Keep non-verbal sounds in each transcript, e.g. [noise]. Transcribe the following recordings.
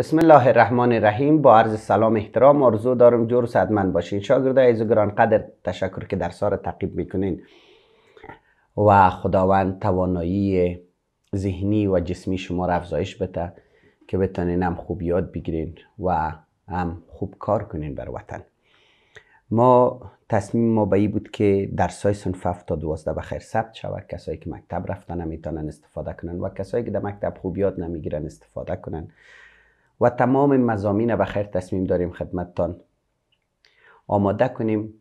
بسم الله الرحمن الرحیم با عرض سلام احترام آرزو دارم جور صدمن باشین شاگرده عزیز قدر تشکر که در ها میکنین و خداوند توانایی ذهنی و جسمی شما را افزایش بده که بتانین هم خوب یاد بگیرین و هم خوب کار کنین بر وطن ما تصمیم ما به این بود که در سای صنف 7 تا 12 بخیر خیر ثبت شود کسایی که مکتب رفتن نمیتونن استفاده کنن و کسایی که در مکتب خوب یاد نمیگیرن استفاده کنن و تمام مزامین خیر تصمیم داریم خدمتتان آماده کنیم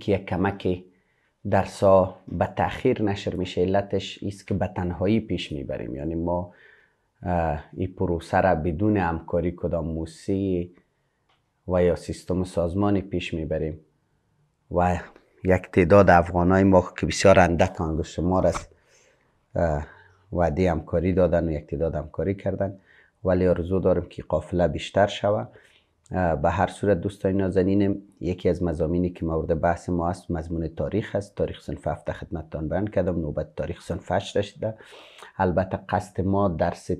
که یک کمک درسا به تاخیر نشر میشه علتش ایست که به تنهایی پیش میبریم یعنی ما این پروسه را بدون همکاری کدام موسی و یا سیستم سازمانی پیش میبریم و یک تعداد های ما که بسیار اندک انگشت شمار است وعده همکاری دادن و یک تعداد همکاری کردن ولی آرزو دارم که قافله بیشتر شود به هر صورت دوستان نازنین یکی از مزامینی که مورد بحث ما است مضمون تاریخ است تاریخ سنف هفته خدمتتان بیان کردم نوبت تاریخ سنف هشت رسیده البته قصد ما درس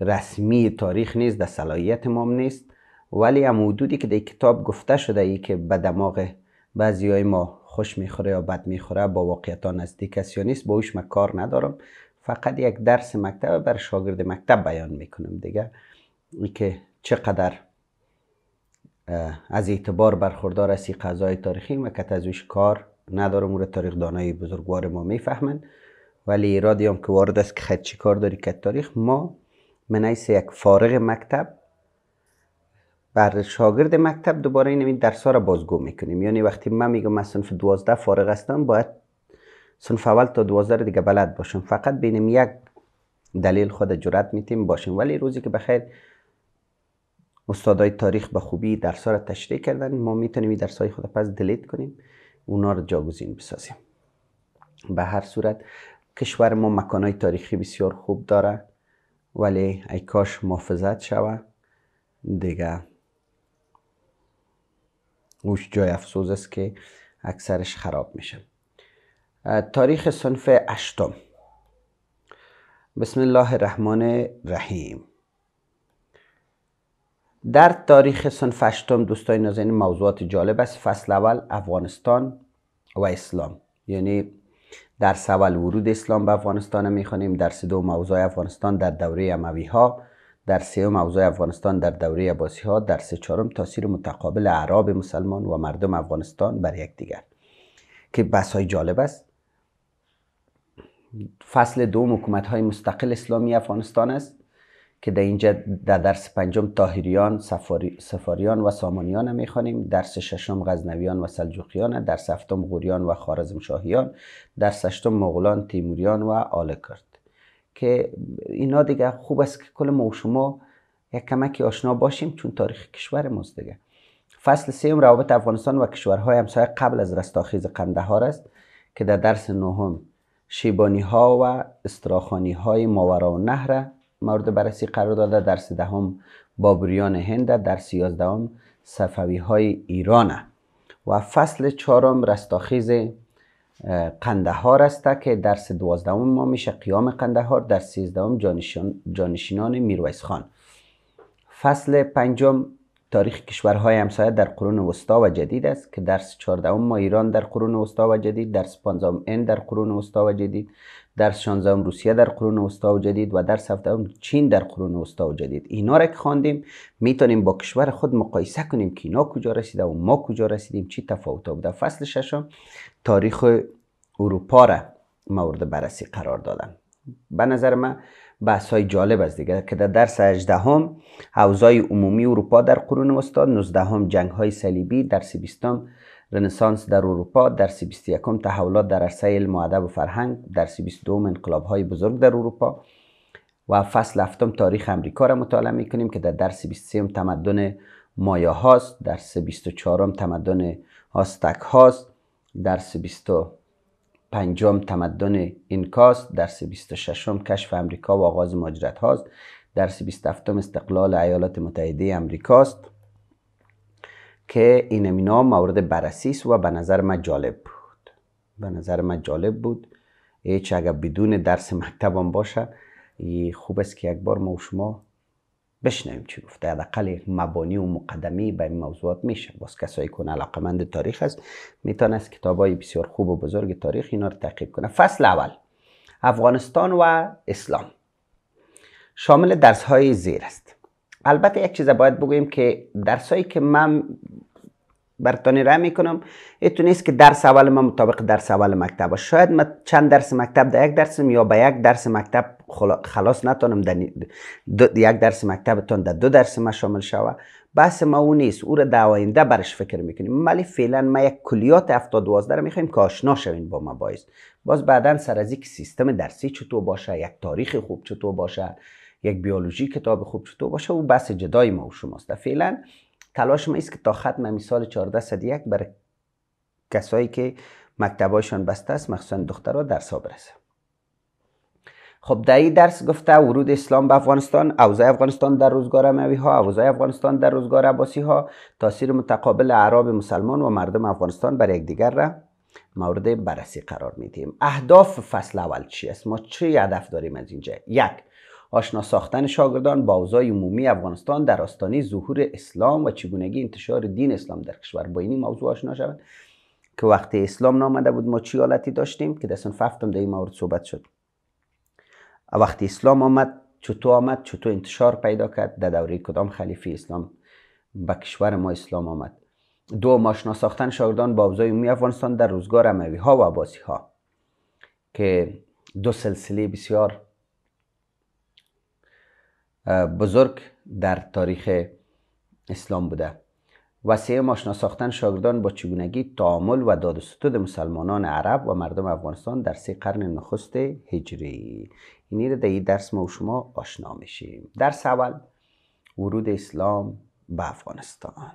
رسمی تاریخ نیست در صلاحیت ما نیست ولی هم حدودی که در کتاب گفته شده ای که به دماغ بعضی های ما خوش میخوره یا بد میخوره با واقعیت ها نزدیک است یا نیست با اوش کار ندارم فقط یک درس مکتب بر شاگرد مکتب بیان میکنم دیگه که چقدر از اعتبار برخوردار است این قضای تاریخی و که تزویش کار ندارم مورد تاریخ دانای بزرگوار ما میفهمن ولی ایرادی هم که وارد است که خیلی چی کار داری که تاریخ ما منعیس یک فارغ مکتب بر شاگرد مکتب دوباره این درس ها را بازگو میکنیم یعنی وقتی من میگم من صنف دوازده فارغ هستم باید صنف اول تا دوازده دیگه بلد باشیم فقط بینیم یک دلیل خود جرات میتیم باشیم ولی روزی که بخیر استادای تاریخ به خوبی درس‌ها را تشریح کردن ما میتونیم این خود پس دلیت کنیم اونا رو جاگزین بسازیم به هر صورت کشور ما مکانهای تاریخی بسیار خوب داره ولی ای کاش محافظت شوه دیگه اوش جای افسوس است که اکثرش خراب میشه تاریخ صنف اشتم بسم الله الرحمن الرحیم در تاریخ صنف اشتم دوستای نازنین موضوعات جالب است فصل اول افغانستان و اسلام یعنی در اول ورود اسلام به افغانستان میخوانیم درس دو موضوع افغانستان در دوره اموی ها در سه موضوع افغانستان در دوره عباسی ها در سه چهارم تاثیر متقابل اعراب مسلمان و مردم افغانستان بر یکدیگر که بحث جالب است فصل دوم حکومت های مستقل اسلامی افغانستان است که در اینجا در درس پنجم تاهیریان، سفاریان و سامانیان می درس ششم غزنویان و سلجوقیان درس هفتم غوریان و شاهیان درس هشتم مغولان، تیموریان و آل کرد که اینا دیگه خوب است که کل ما و شما یک کمکی آشنا باشیم چون تاریخ کشور ماست دیگه فصل سیم روابط افغانستان و کشورهای همسایه قبل از رستاخیز قندهار است که در درس نهم شیبانی ها و استراخانی های ماورا و نهر مورد بررسی قرار داده درس دهم بابریان هند در سیازدهم صفوی های ایران و فصل چهارم رستاخیز قندهار است که درس دوازدهم ما میشه قیام قندهار در هم جانشینان میرویس خان فصل پنجم تاریخ کشورهای همسایه در قرون وسطا و جدید است که درس 14 ما ایران در قرون وسطا و جدید درس 15 ان در قرون وسطا و جدید درس 16 روسیه در قرون وسطا و جدید و درس 17 چین در قرون وسطا و جدید اینا را که خواندیم میتونیم با کشور خود مقایسه کنیم که اینا کجا رسیده و ما کجا رسیدیم چی تفاوت بوده فصل ششم تاریخ اروپا را مورد بررسی قرار دادن به نظر من بحث های جالب است دیگه که در درس 18 هم حوزای عمومی اروپا در قرون وسطا 19 هم جنگ های صلیبی درس 20 هم رنسانس در اروپا درس 21 هم تحولات در عرصه علم و ادب و فرهنگ درس 22 هم انقلاب های بزرگ در اروپا و فصل هفتم تاریخ امریکا را مطالعه می کنیم که در درس 23 هم تمدن مایا هاست درس 24 هم تمدن آستک هاست درس 20 پنجم تمدن اینکاست درس 26 کشف امریکا و آغاز ماجرت هاست درس 27 استقلال ایالات متحده امریکاست که این امینا مورد بررسی است و به نظر من جالب بود به نظر من جالب بود هیچ اگر بدون درس مکتبم باشه خوب است که یک بار ما و شما بشنویم چی گفته حداقل یک مبانی و مقدمی به این موضوعات میشه باز کسایی که علاقه مند تاریخ است میتونه از کتاب های بسیار خوب و بزرگ تاریخ اینا رو تعقیب کنه فصل اول افغانستان و اسلام شامل درس های زیر است البته یک چیز باید بگوییم که درسایی که من براتان رای میکنم نیست که درس اول ما مطابق درس اول مکتب باشه شاید من چند درس مکتب در یک درسم یا به یک درس مکتب خلاص نتونم. یک درس تون در دو درس ما شامل شوه بحث ما اون نیست او را در آینده برش فکر میکنیم ولی فعلا ما یک کلیات 70 12 را میخوایم که آشنا شوین با باید باز بعدا سر از یک سیستم درسی چطور باشه یک تاریخ خوب چطور باشه یک بیولوژی کتاب خوب چطور باشه او بس جدای ما و شماست فعلا تلاش ما است که تا ختم همی سال 1401 بر کسایی که مکتبایشان بسته است مخصوصا دخترها درس ها برسه خب در این درس گفته ورود اسلام به افغانستان اوزای افغانستان در روزگار اموی ها اوزای افغانستان در روزگار عباسی ها تاثیر متقابل عرب مسلمان و مردم افغانستان بر یکدیگر را مورد بررسی قرار میدیم اهداف فصل اول چی است ما چه هدف داریم از اینجا یک آشنا ساختن شاگردان با اوضاع عمومی افغانستان در آستانه ظهور اسلام و چگونگی انتشار دین اسلام در کشور با این موضوع آشنا شوند که وقتی اسلام نامده بود ما چی حالتی داشتیم که دستان ففتم در این مورد صحبت شد وقتی اسلام آمد چطور آمد چطور انتشار پیدا کرد در دوره کدام خلیفه اسلام به کشور ما اسلام آمد دو ماشنا ساختن شاگردان با اوضاع عمومی افغانستان در روزگار اموی ها و عباسی ها که دو سلسله بسیار بزرگ در تاریخ اسلام بوده وسیعه ماشنا ساختن شاگردان با چگونگی تعامل و داد و مسلمانان عرب و مردم افغانستان در سه قرن نخست هجری اینی رو در این درس ما و شما آشنا میشیم درس اول ورود اسلام به افغانستان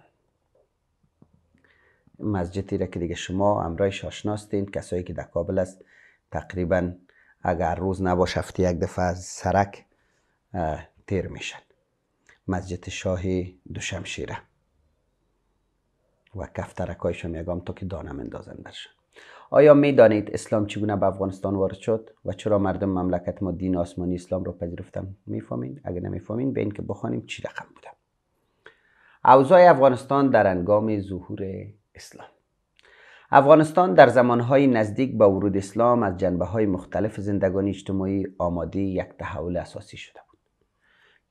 مسجدی را که دیگه شما امرایش شاشناستین کسایی که در کابل است تقریبا اگر روز نباشه یک دفعه سرک تر میشن مسجد شاه دوشمشیره و کفترکایشون یگام تا که دانم اندازن برشن آیا میدانید اسلام چگونه به افغانستان وارد شد و چرا مردم مملکت ما دین آسمانی اسلام رو پذیرفتن میفهمین اگه نمیفهمین به این که بخوانیم چی رقم بودم اوضاع افغانستان در انگام ظهور اسلام افغانستان در زمانهای نزدیک به ورود اسلام از جنبه های مختلف زندگانی اجتماعی آماده یک تحول اساسی شده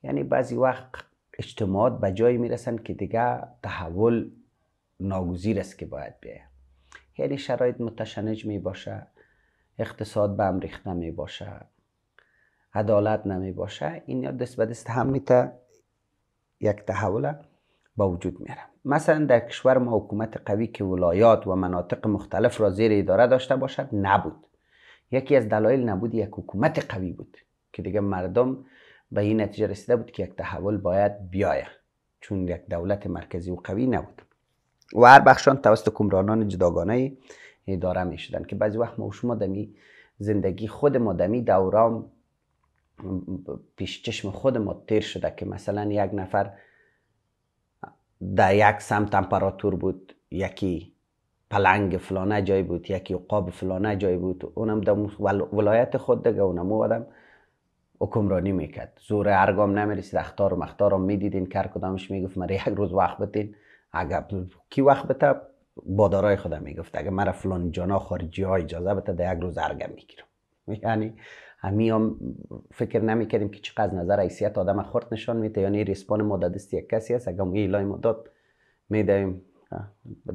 یعنی بعضی وقت اجتماعات به جایی میرسن که دیگه تحول ناگزیر است که باید بیاید یعنی شرایط متشنج می باشه اقتصاد به هم ریخته باشه عدالت نمی باشه این دست به دست هم میته یک تحول با وجود میره مثلا در کشور ما حکومت قوی که ولایات و مناطق مختلف را زیر اداره داشته باشد نبود یکی از دلایل نبود یک حکومت قوی بود که دیگه مردم به این نتیجه رسیده بود که یک تحول باید بیایه چون یک دولت مرکزی و قوی نبود و هر بخشان توسط کمرانان جداگانه اداره می شدن که بعضی وقت ما و شما دمی زندگی خود ما دمی دوران پیش چشم خود ما تیر شده که مثلا یک نفر در یک سمت امپراتور بود یکی پلنگ فلانه جای بود یکی قاب فلانه جای بود اونم در ولایت خود دیگه اونم آدم حکمرانی میکرد زور ارگام نمیرسید اختار و مختار رو میدیدین کار کدامش میگفت مری یک روز وقت بدین اگر کی وقت بته بادارای خودم میگفت اگه مرا فلان جانا خارجی ها اجازه بده در یک روز ارگم میگیرم [laughs] یعنی همی هم فکر نمیکردیم که چقدر نظر حیثیت آدم خورد نشان میده یعنی ریسپان ما یک کسی است اگه می لای ما داد میدهیم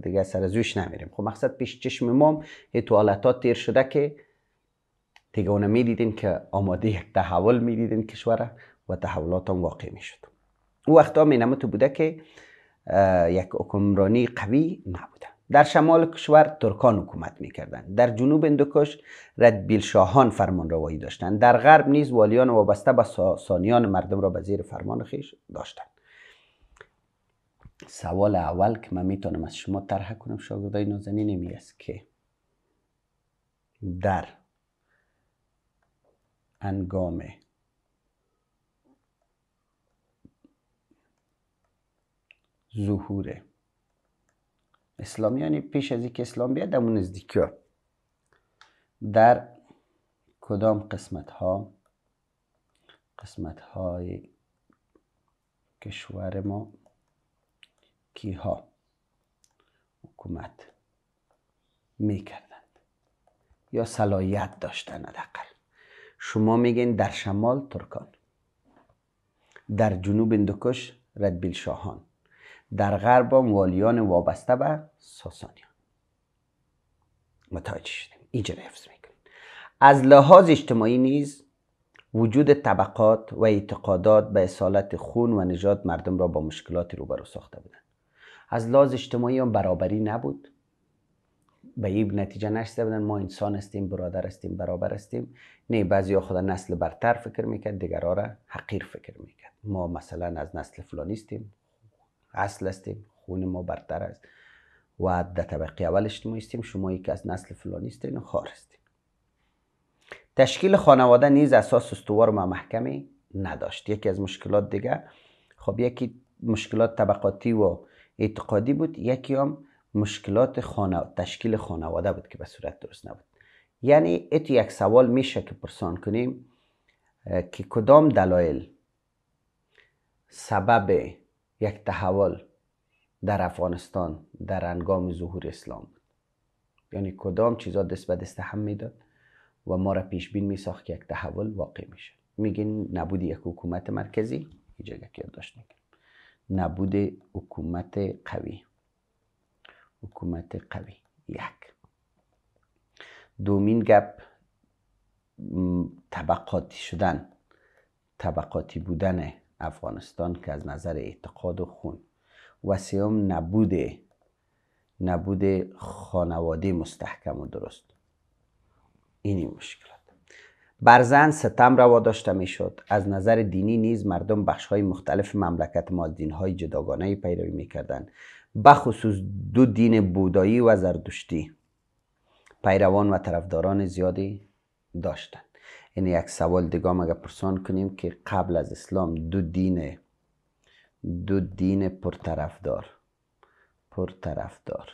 دیگه سر زوش نمیریم خب مقصد پیش چشم ما یه توالت تیر شده که می میدیدیم که آماده یک تحول میدیدیم کشور و تحولات هم واقع میشد او وقتا نمتو بوده که یک حکمرانی قوی نبوده در شمال کشور ترکان حکومت کردن در جنوب اندوکش ردبیل شاهان فرمان روایی داشتند در غرب نیز والیان وابسته به سانیان مردم را به زیر فرمان خیش داشتن سوال اول که من میتونم از شما طرح کنم شاگردای نازنین نمی است که در انگامه ظهوره اسلام یعنی پیش از اینکه اسلام بیاد در نزدیکی در کدام قسمت ها قسمت های کشور ما کیها حکومت میکردند یا صلاحیت داشتند حداقل شما میگین در شمال ترکان در جنوب اندوکش ردبیل شاهان در غرب والیان وابسته به ساسانیان متوجه شدیم اینجا حفظ میکنیم از لحاظ اجتماعی نیز وجود طبقات و اعتقادات به اصالت خون و نژاد مردم را با مشکلات روبرو ساخته بودند از لحاظ اجتماعی هم برابری نبود به این نتیجه نشسته بودن ما انسان هستیم برادر هستیم برابر هستیم نه بعضی خود نسل برتر فکر میکرد دیگرها آره را حقیر فکر میکرد ما مثلا از نسل فلانی هستیم اصل هستیم خون ما برتر است و در طبقه اول هستیم شما که از نسل فلانی هستین خار هستیم تشکیل خانواده نیز اساس استوار و محکمی نداشت یکی از مشکلات دیگه خب یکی مشکلات طبقاتی و اعتقادی بود یکی هم مشکلات تشکیل خانواده بود که به صورت درست نبود یعنی ایتو یک سوال میشه که پرسان کنیم که کدام دلایل سبب یک تحول در افغانستان در انگام ظهور اسلام بود یعنی کدام چیزا دست به دست هم میداد و ما را پیش بین میساخت که یک تحول واقع میشه میگین نبود یک حکومت مرکزی اینجا یک یادداشت نبود حکومت قوی حکومت قوی یک دومین گپ طبقاتی شدن طبقاتی بودن افغانستان که از نظر اعتقاد و خون و سیام نبود نبود خانواده مستحکم و درست اینی مشکلات برزن ستم روا داشته شد از نظر دینی نیز مردم بخش های مختلف مملکت ما دین های جداگانه پیروی میکردند بخصوص دو دین بودایی و زردشتی پیروان و طرفداران زیادی داشتند این یک سوال دیگه هم اگر پرسان کنیم که قبل از اسلام دو دین دو دین پرطرفدار پرطرفدار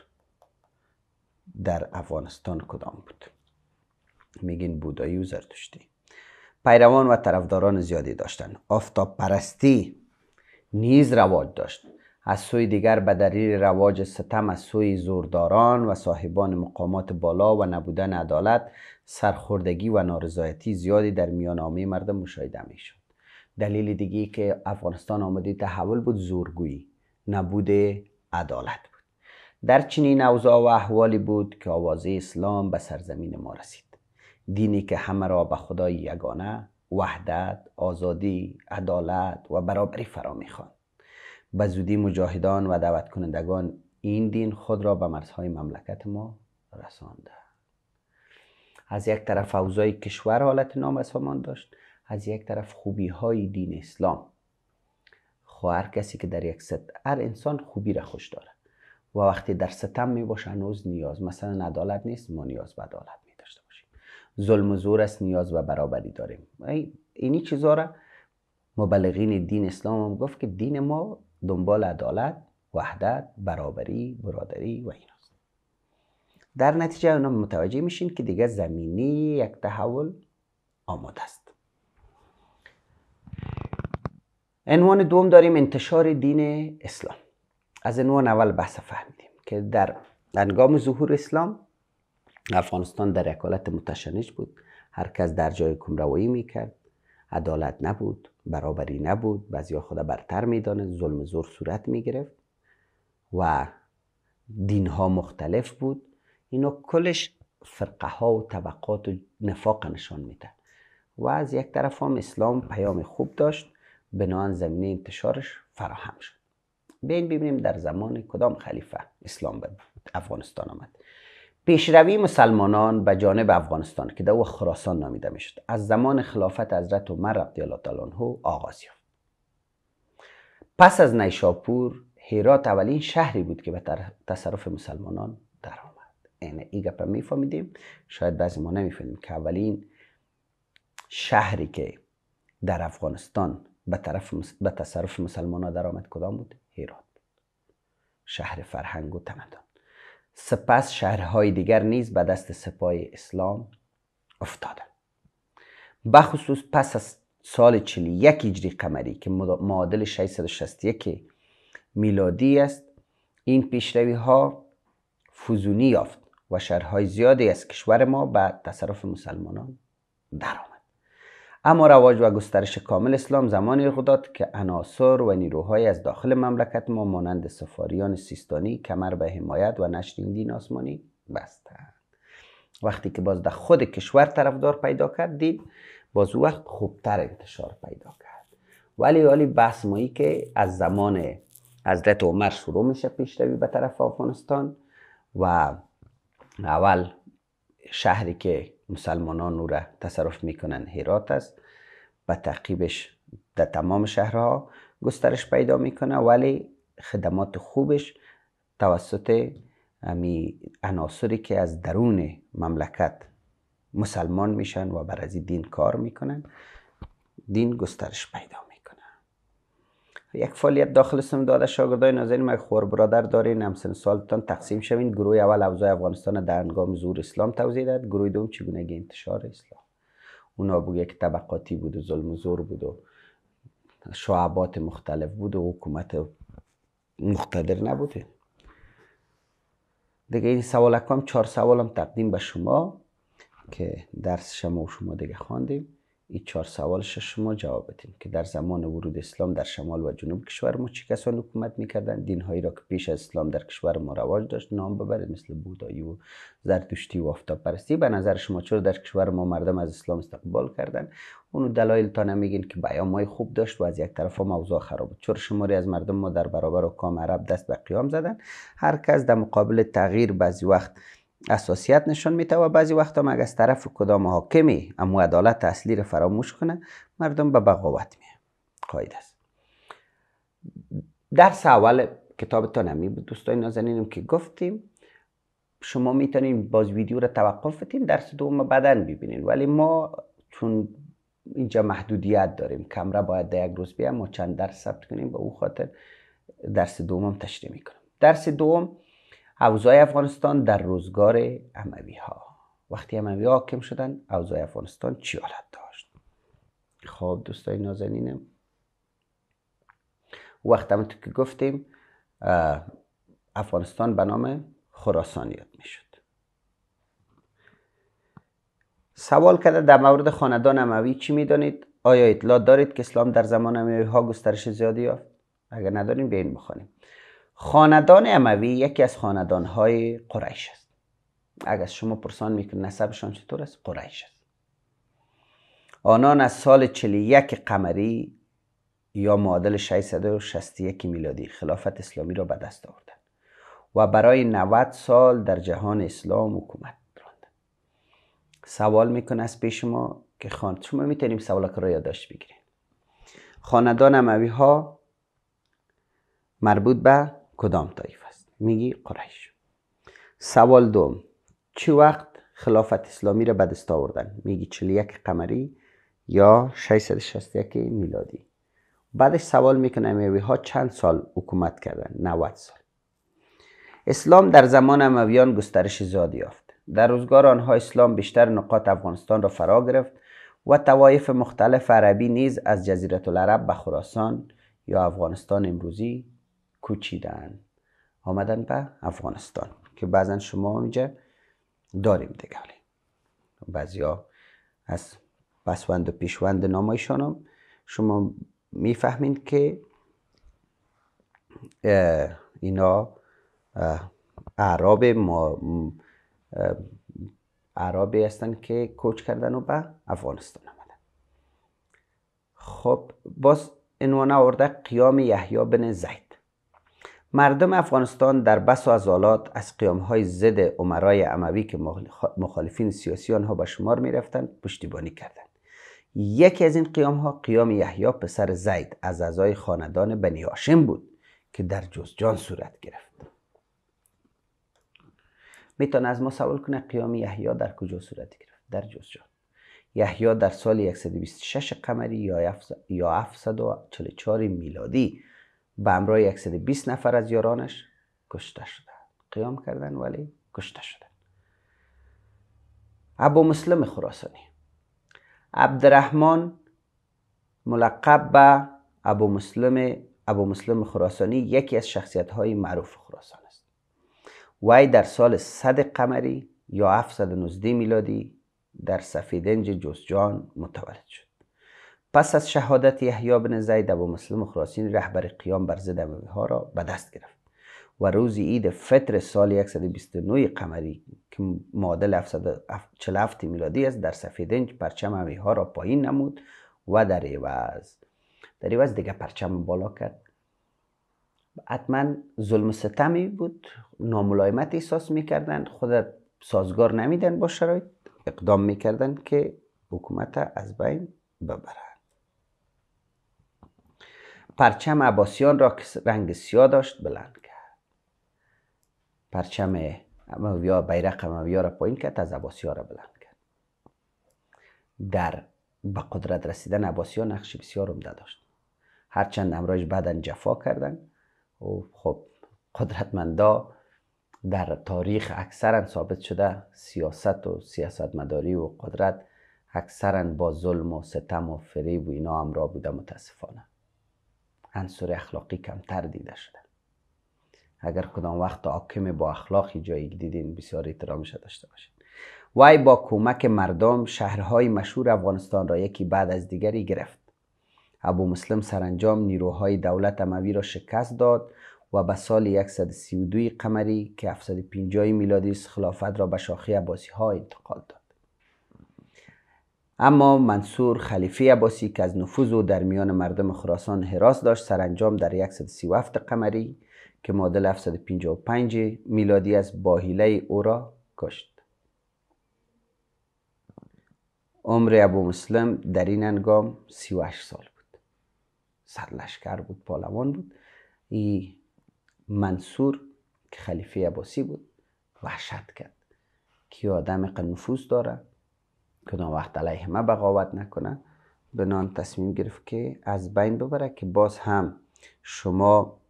در افغانستان کدام بود میگین بودایی و زردشتی پیروان و طرفداران زیادی داشتند آفتاب پرستی نیز رواج داشت از سوی دیگر به دلیل رواج ستم از سوی زورداران و صاحبان مقامات بالا و نبودن عدالت سرخوردگی و نارضایتی زیادی در میان عامه مردم مشاهده می شد دلیل دیگی که افغانستان آمده تحول بود زورگویی نبود عدالت بود در چنین اوضاع و احوالی بود که آوازه اسلام به سرزمین ما رسید دینی که همه را به خدای یگانه وحدت آزادی عدالت و برابری فرا میخواند به زودی مجاهدان و دعوت کنندگان این دین خود را به مرزهای مملکت ما رسانده از یک طرف اوزای کشور حالت نامسامان داشت از یک طرف خوبی های دین اسلام خواهر خب کسی که در یک ست هر انسان خوبی را خوش دارد و وقتی در ستم می باشه هنوز نیاز مثلا عدالت نیست ما نیاز به عدالت می داشته باشیم ظلم و زور است نیاز به برابری داریم اینی چیزا را مبلغین دین اسلام هم گفت که دین ما دنبال عدالت وحدت برابری برادری و ایناست در نتیجه اونا متوجه میشین که دیگه زمینی یک تحول آماده است عنوان دوم داریم انتشار دین اسلام از عنوان اول بحث فهمیدیم که در انگام ظهور اسلام افغانستان در یک حالت متشنج بود هر کس در جای کمروایی میکرد عدالت نبود برابری نبود ها خدا برتر میدانه ظلم زور صورت میگرفت و دین ها مختلف بود اینا کلش فرقه ها و طبقات و نفاق نشان میده و از یک طرف هم اسلام پیام خوب داشت بناهن زمینه انتشارش فراهم شد بیاین ببینیم در زمان کدام خلیفه اسلام به افغانستان آمد پیشروی مسلمانان به جانب افغانستان که دو خراسان نامیده میشد شد از زمان خلافت حضرت عمر رضی الله عنه آغاز یافت پس از نیشاپور هیرات اولین شهری بود که به تصرف مسلمانان درآمد یعنی این گپ میفهمیدیم شاید بعضی ما نمیفهمیم که اولین شهری که در افغانستان به طرف به تصرف مسلمانان درآمد کدام بود هرات شهر فرهنگ و تمدن سپس شهرهای دیگر نیز به دست سپای اسلام افتاده بخصوص پس از سال 41 هجری قمری که معادل 661 میلادی است این پیشروی ها فزونی یافت و شهرهای زیادی از کشور ما به تصرف مسلمانان درآمد اما رواج و گسترش کامل اسلام زمانی رخ داد که عناصر و نیروهای از داخل مملکت ما مانند سفاریان سیستانی کمر به حمایت و نشر این دین آسمانی بستند وقتی که باز در خود کشور طرفدار پیدا کرد دین باز وقت خوبتر انتشار پیدا کرد ولی ولی بحث مایی که از زمان حضرت عمر شروع میشه پیشروی به طرف افغانستان و اول شهری که مسلمانان او را تصرف میکنن هرات است و تعقیبش در تمام شهرها گسترش پیدا میکنه ولی خدمات خوبش توسط امی عناصری که از درون مملکت مسلمان میشن و بر از دین کار میکنن دین گسترش پیدا یک فعالیت داخل سم داده شاگردای ناظرین ما خور برادر دارین همسن سالتان تقسیم شوین گروه اول اوضاع افغانستان در انگام زور اسلام توضیح داد گروه دوم چگونگی انتشار اسلام اونا بود یک طبقاتی بود و ظلم و زور بود و شعبات مختلف بود و حکومت مختدر نبوده دیگه این سوال هم چهار هم تقدیم به شما که درس شما و شما دیگه خواندیم این چهار سوال شما جواب بدین که در زمان ورود اسلام در شمال و جنوب کشور ما چه کسان حکومت میکردن دین هایی را که پیش از اسلام در کشور ما رواج داشت نام ببرید مثل بودایی و زرتشتی و آفتاب پرستی به نظر شما چرا در کشور ما مردم از اسلام استقبال کردن اونو دلایل تا نمیگین که بیام های خوب داشت و از یک طرف موضوع خراب بود چرا شماری از مردم ما در برابر و کام عرب دست به قیام زدن هر کس در مقابل تغییر بعضی وقت اساسیت نشان میته و بعضی وقتا مگه از طرف کدام حاکمی اما عدالت اصلی رو فراموش کنه مردم به بغاوت میه قاید است درس اول کتابتان نمی بود دوستای نازنینم که گفتیم شما میتونین باز ویدیو رو توقف بدین درس دوم بدن ببینین ولی ما چون اینجا محدودیت داریم کمره باید در یک روز بیام ما چند درس ثبت کنیم به او خاطر درس دومم تشریح میکنم درس دوم اوضاع افغانستان در روزگار اموی ها وقتی اموی ها حاکم شدن اوضاع افغانستان چی حالت داشت خب دوستای نازنینم وقت هم که گفتیم افغانستان به نام خراسان یاد میشد سوال کرده در مورد خاندان اموی چی دانید؟ آیا اطلاع دارید که اسلام در زمان اموی ها گسترش زیادی یافت اگر نداریم بیاین بخوانیم خاندان اموی یکی از خاندانهای قریش است اگر شما پرسان میکنید نسبشان چطور است قریش است آنان از سال 41 قمری یا معادل 661 میلادی خلافت اسلامی را به دست آوردند و برای 90 سال در جهان اسلام حکومت راندند سوال میکنه از پیش ما که خان شما میتونیم سوال را یادداشت بگیریم خاندان اموی ها مربوط به کدام طایف است میگی قریش سوال دوم چه وقت خلافت اسلامی را به دست آوردن میگی 41 قمری یا 661 میلادی بعدش سوال میکنه امیوی ها چند سال حکومت کردن 90 سال اسلام در زمان امویان گسترش زیادی یافت در روزگار آنها اسلام بیشتر نقاط افغانستان را فرا گرفت و توایف مختلف عربی نیز از جزیره العرب به خراسان یا افغانستان امروزی کوچیدن آمدن به افغانستان که بعضا شما اینجا داریم دیگه بعضیا از پسوند و پیشوند نامایشان هم شما میفهمین که اینا عرب ما هستند هستن که کوچ کردن و به افغانستان آمدن خب باز عنوان آورده قیام یحیی بن زید مردم افغانستان در بس و ازالات از قیام های ضد عمرای عموی که مخالفین سیاسی آنها به شمار می رفتند پشتیبانی کردند یکی از این قیام ها قیام یحیی پسر زید از اعضای خاندان بنی هاشم بود که در جزجان صورت گرفت میتونه از ما سوال کنه قیام یحیی در کجا صورت گرفت در جزجان یحیی در سال 126 قمری یا 744 میلادی به همراه 120 نفر از یارانش کشته شده، قیام کردن ولی کشته شده. ابو مسلم خراسانی الرحمن ملقب به ابو مسلم ابو مسلم خراسانی یکی از شخصیت های معروف خراسان است وی در سال 100 قمری یا 719 میلادی در سفیدنج جوزجان متولد شد پس از شهادت یحیی بن زید ابو مسلم خراسین رهبر قیام بر ضد ها را به دست گرفت و روز عید فطر سال 129 قمری که معادل 747 میلادی است در سفیدنج پرچم ها را پایین نمود و در عوض در عوض دیگه پرچم بالا کرد حتما ظلم ستمی بود ناملایمت احساس میکردن خود سازگار نمیدن با شرایط اقدام میکردن که حکومت از بین ببرن پرچم عباسیان را که رنگ سیاه داشت بلند کرد پرچم بیرق امویا را پایین کرد از ها را بلند کرد در به قدرت رسیدن عباسیان نقش بسیار عمده داشت هرچند امراش بعدا جفا کردن و خب قدرتمندا در تاریخ اکثرا ثابت شده سیاست و سیاستمداری و قدرت اکثرا با ظلم و ستم و فریب و اینا همراه بوده متاسفانه عنصر اخلاقی کمتر دیده شده اگر کدام وقت حاکم با اخلاقی جایی دیدین بسیار احترامش داشته باشین وای با کمک مردم شهرهای مشهور افغانستان را یکی بعد از دیگری گرفت ابو مسلم سرانجام نیروهای دولت اموی را شکست داد و به سال 132 قمری که 750 میلادی است خلافت را به شاخی عباسی ها انتقال داد اما منصور خلیفه عباسی که از نفوذ او در میان مردم خراسان حراس داشت سرانجام در 137 قمری که معادل 755 میلادی از باهیله او را کشت عمر ابو مسلم در این انگام 38 سال بود سرلشکر بود پالوان بود ای منصور که خلیفه عباسی بود وحشت کرد که آدم نفوذ داره کدام وقت علیه ما بغاوت نکنه بنان تصمیم گرفت که از بین ببره که باز هم شما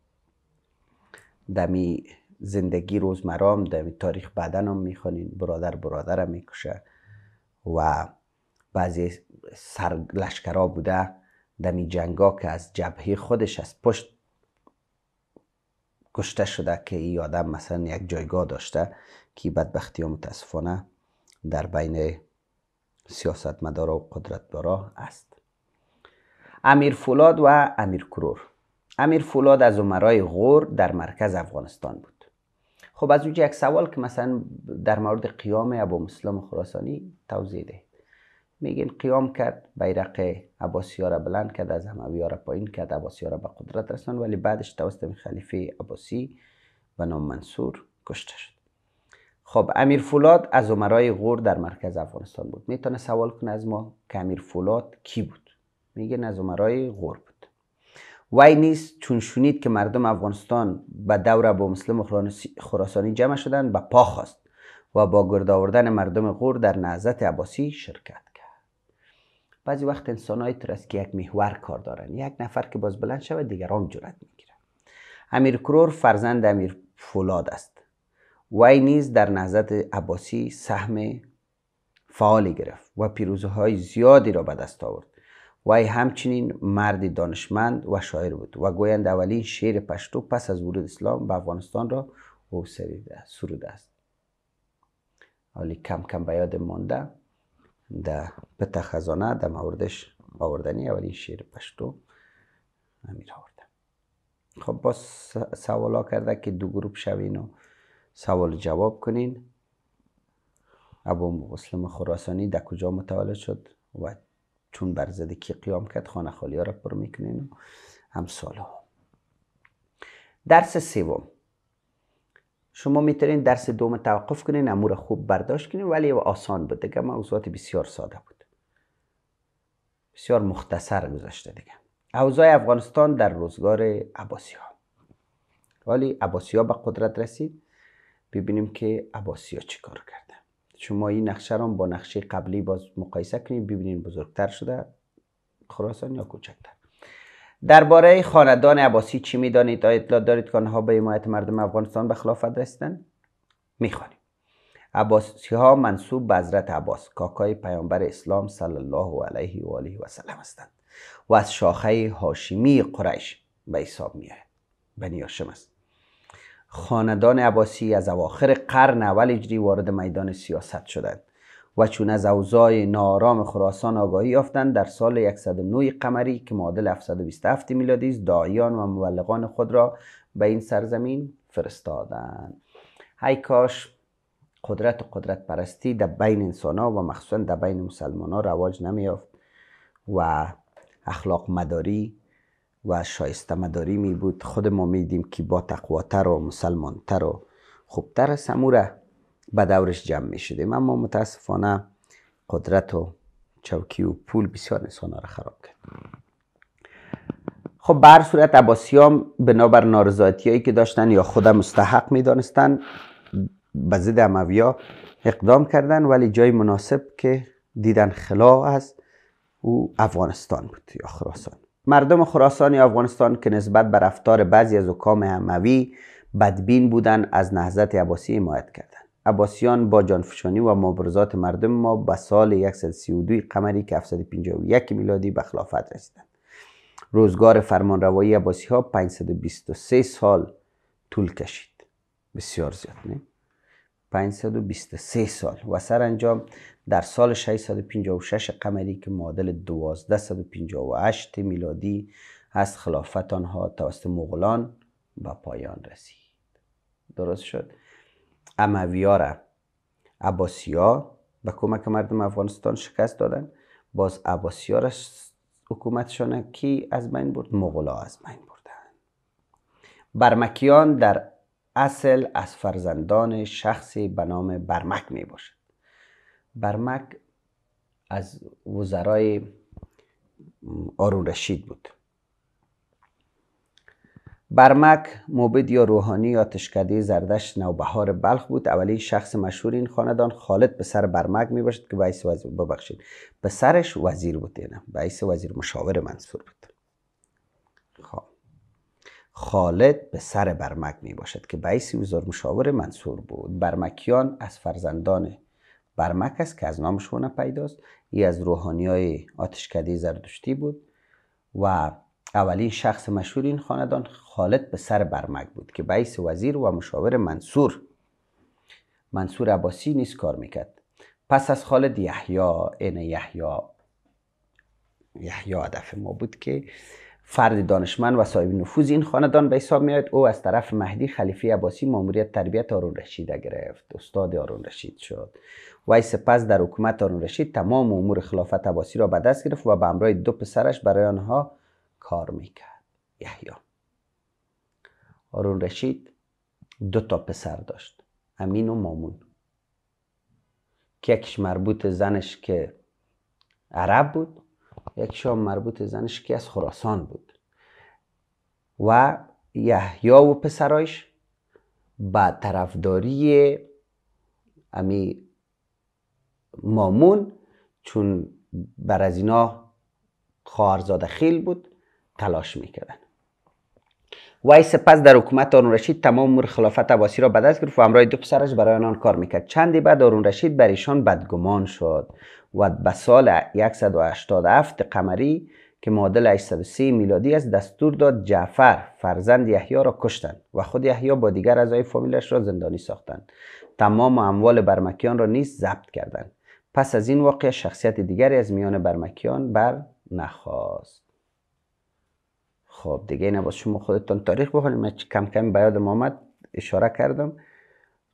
دمی زندگی روزمرام دمی تاریخ بعدن هم میخوانین برادر برادر هم میکشه و بعضی سرلشکرا بوده دمی جنگا که از جبهه خودش از پشت کشته شده که این آدم مثلا یک جایگاه داشته که بدبختی و متاسفانه در بین سیاستمدارا و قدرتبارا است امیر فولاد و امیر کرور امیر فولاد از عمرای غور در مرکز افغانستان بود خب از اونجا یک سوال که مثلا در مورد قیام ابو مسلم خراسانی توضیح ده میگین قیام کرد بیرق عباسی را بلند کرد از هموی را پایین کرد عباسی را به قدرت رساند ولی بعدش توسط خلیفه عباسی و نام منصور کشته شد خب امیر فولاد از عمرای غور در مرکز افغانستان بود میتونه سوال کنه از ما که امیر فولاد کی بود میگه از عمرای غور بود وای نیست چون شنید که مردم افغانستان به دور با مسلم خراسانی جمع شدن به پا خواست و با گرد آوردن مردم غور در نهضت عباسی شرکت کرد بعضی وقت انسان های است که یک محور کار دارن یک نفر که باز بلند شود دیگران جرت میگیرن امیر کرور فرزند امیر فولاد است وی نیز در نهضت عباسی سهم فعالی گرفت و پیروزه های زیادی را به دست آورد وی همچنین مرد دانشمند و شاعر بود و گویند اولین شعر پشتو پس از ورود اسلام به افغانستان را او سروده است ولی کم کم به یاد مانده در پت خزانه در موردش آوردنی اولین شعر پشتو امیر آورده خب با سوالا کرده که دو گروپ شوین و سوال جواب کنین ابو مسلم خراسانی در کجا متولد شد و چون بر کی قیام کرد خانه خالی ها را پر میکنین هم ها درس سوم شما میتونین درس دوم توقف کنین امور خوب برداشت کنین ولی آسان بود دیگه موضوعات بسیار ساده بود بسیار مختصر گذاشته دیگه اوضاع افغانستان در روزگار عباسی ها ولی عباسی ها به قدرت رسید ببینیم که عباسی چی کار کرده شما این نقشه رو با نقشه قبلی باز مقایسه کنید ببینید بزرگتر شده خراسان یا کوچکتر درباره خاندان عباسی چی میدانید آیا اطلاع دارید که آنها به حمایت مردم افغانستان به خلافت رسیدن میخوانیم عباسی ها منصوب به حضرت عباس کاکای پیامبر اسلام صلی الله علیه و آله و سلم هستند و از شاخه هاشمی قریش به حساب میآید بنی هاشم است خاندان عباسی از اواخر قرن اول هجری وارد میدان سیاست شدند و چون از اوضاع نارام خراسان آگاهی یافتند در سال 109 قمری که معادل 727 میلادی است داعیان و مبلغان خود را به این سرزمین فرستادند هی کاش قدرت و قدرت پرستی در بین انسان ها و مخصوصا در بین مسلمان ها رواج نمیافت و اخلاق مداری و شایسته مداری می بود خود ما میدیم که با تقواتر و مسلمانتر و خوبتر سموره به دورش جمع می شدیم اما متاسفانه قدرت و چوکی و پول بسیار انسان را خراب کرد خب بر هر صورت عباسیام بنابر نارضایتی هایی که داشتن یا خود مستحق می دانستن به ضد اقدام کردن ولی جای مناسب که دیدن خلا است او افغانستان بود یا خراسان مردم خراسان افغانستان که نسبت به رفتار بعضی از حکام هموی بدبین بودند از نهضت عباسی حمایت کردند عباسیان با جانفشانی و مبارزات مردم ما به سال 132 قمری که 751 میلادی به خلافت رسیدند روزگار فرمانروایی عباسی ها 523 سال طول کشید بسیار زیاد نه 523 سال و سرانجام در سال 656 قمری که معادل 1258 میلادی از خلافت آنها توسط مغولان به پایان رسید درست شد امویا را عباسیا به کمک مردم افغانستان شکست دادن باز عباسیا را حکومتشان کی از بین برد مغلا از بین بردن برمکیان در اصل از فرزندان شخصی به نام برمک می باشد برمک از وزرای آرون رشید بود برمک موبد یا روحانی آتشکده زردشت نوبهار بلخ بود اولین شخص مشهور این خاندان خالد پسر برمک می باشد که بایس وزیر ببخشید پسرش وزیر بود نه یعنی بایس وزیر مشاور منصور بود خب خالد به سر برمک می باشد که بیسی وزار مشاور منصور بود برمکیان از فرزندان برمک است که از نامشون پیداست ای از روحانی های آتشکده زردشتی بود و اولین شخص مشهور این خاندان خالد به سر برمک بود که بیس وزیر و مشاور منصور منصور عباسی نیست کار میکرد پس از خالد یحیا این یحیا یحیا هدف ما بود که فرد دانشمند و صاحب نفوذ این خاندان به حساب میاد او از طرف مهدی خلیفه عباسی ماموریت تربیت آرون رشید گرفت استاد آرون رشید شد و سپس در حکومت آرون رشید تمام امور خلافت عباسی را به دست گرفت و به همراه دو پسرش برای آنها کار میکرد یحیی آرون رشید دو تا پسر داشت امین و مامون که یکیش مربوط زنش که عرب بود یک شام مربوط زنش که از خراسان بود و یحیا و پسرایش با طرفداری امی مامون چون بر از اینا خواهرزاده خیل بود تلاش میکردن وی سپس در حکومت آرون رشید تمام مور خلافت عباسی را به دست گرفت و همراه دو پسرش برای آنان کار میکرد چندی بعد آرون رشید بر ایشان بدگمان شد و به سال 187 قمری که معادل 803 میلادی است دستور داد جعفر فرزند یحیی را کشتند و خود یحیی با دیگر اعضای فامیلش را زندانی ساختند تمام اموال برمکیان را نیز ضبط کردند پس از این واقعه شخصیت دیگری از میان برمکیان بر نخواست خب دیگه نه شما خودتان تاریخ بخونید من کم کم بیاد آمد اشاره کردم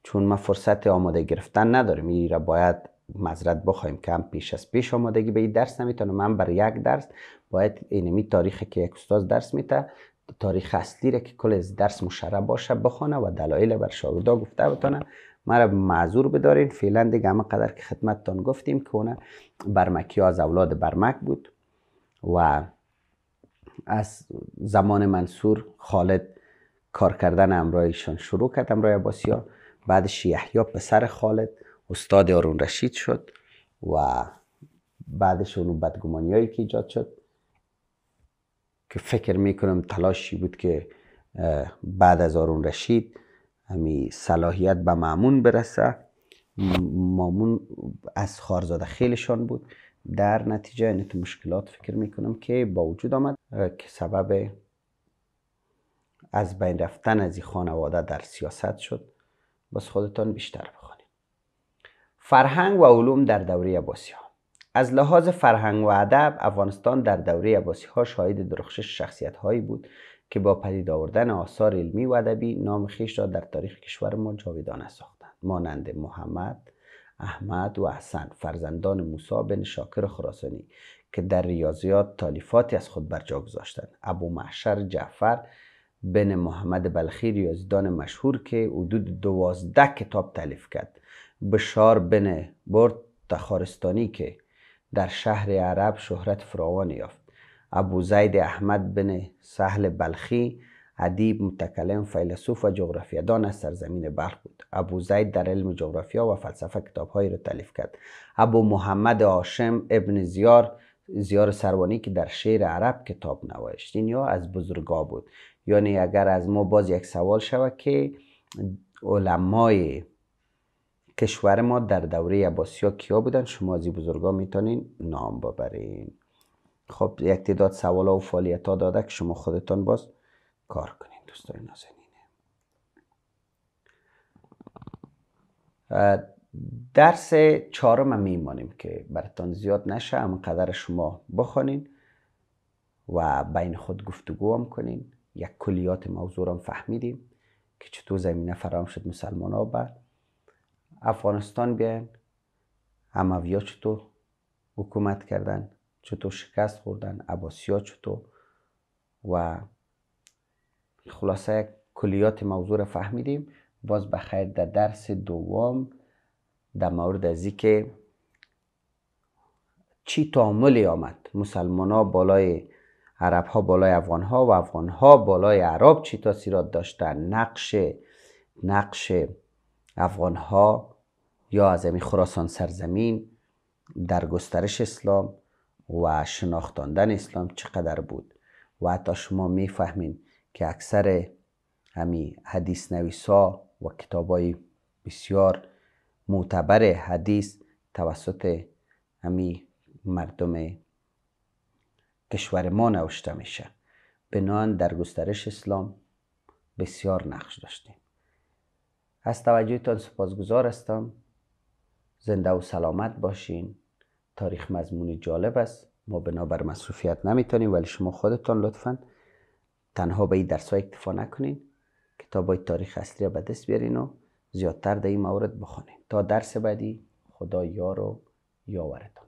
چون ما فرصت آماده گرفتن نداریم این را باید مزرد بخوایم کم پیش از پیش آمادگی به این درس نمیتونم من بر یک درس باید اینمی تاریخ که یک استاد درس میته تاریخ اصلی که کل از درس مشرح باشه بخونه و دلایل بر شاگردا گفته بتونه مرا معذور بدارین فعلا دیگه همه قدر که خدمتتان گفتیم که اون برمکی از اولاد برمک بود و از زمان منصور خالد کار کردن امرایشان شروع کرد امرای عباسی ها بعدش یحیی پسر خالد استاد آرون رشید شد و بعدش اون بدگمانی هایی که ایجاد شد که فکر میکنم تلاشی بود که بعد از آرون رشید همی صلاحیت به مامون برسه مامون از خارزاده خیلیشان بود در نتیجه این تو مشکلات فکر میکنم که با وجود آمد که سبب از بین رفتن از این خانواده در سیاست شد بس خودتان بیشتر بخونید. فرهنگ و علوم در دوره عباسی ها از لحاظ فرهنگ و ادب افغانستان در دوره عباسی ها شاهد درخشش شخصیت هایی بود که با پدید آوردن آثار علمی و ادبی نام خیش را در تاریخ کشور ما جاویدانه ساختند مانند محمد احمد و حسن فرزندان موسی بن شاکر خراسانی که در ریاضیات تالیفاتی از خود جا گذاشتند ابو معشر جعفر بن محمد بلخی ریاضیدان مشهور که حدود دوازده کتاب تلیف کرد بشار بن برد تخارستانی که در شهر عرب شهرت فراوان یافت ابو زید احمد بن سهل بلخی ادیب متکلم فیلسوف و جغرافیادان از سرزمین بلخ بود ابو زید در علم جغرافیا و فلسفه کتابهایی را تلیف کرد ابو محمد آشم ابن زیار زیار سروانی که در شعر عرب کتاب نوشت این یا از بزرگا بود یعنی اگر از ما باز یک سوال شود که علمای کشور ما در دوره عباسی ها کیا بودن شما از بزرگا میتونین نام ببرین خب یک تعداد سوال ها و فعالیت ها داده که شما خودتان باز کار کنین دوستان نازنینه درس چهارم میمانیم که براتان زیاد نشه اما قدر شما بخوانین و بین خود گفتگو هم کنین یک کلیات موضوع هم فهمیدیم که چطور زمینه فرام شد مسلمان ها افغانستان بیاین اموی ها چطور حکومت کردن چطور شکست خوردن عباسی ها چطور و خلاصه کلیات موضوع رو فهمیدیم باز بخیر در درس دوم در مورد ازی که چی تعاملی آمد مسلمان ها بالای عرب ها بالای افغان ها و افغان ها بالای عرب چی تاثیرات داشتن نقش نقش افغان ها یا از همین خراسان سرزمین در گسترش اسلام و شناختاندن اسلام چقدر بود و حتی شما میفهمین که اکثر همی حدیث نویسا و کتابای بسیار معتبر حدیث توسط همی مردم کشور ما نوشته میشه بنان در گسترش اسلام بسیار نقش داشتیم از توجهتان سپاسگزار هستم زنده و سلامت باشین تاریخ مضمون جالب است ما بنابر مصروفیت نمیتونیم ولی شما خودتان لطفا تنها به این درس ها اکتفا نکنین کتاب های تاریخ اصلی به دست بیارین و زیادتر در این مورد بخونین تا درس بعدی خدا یار و یاورتان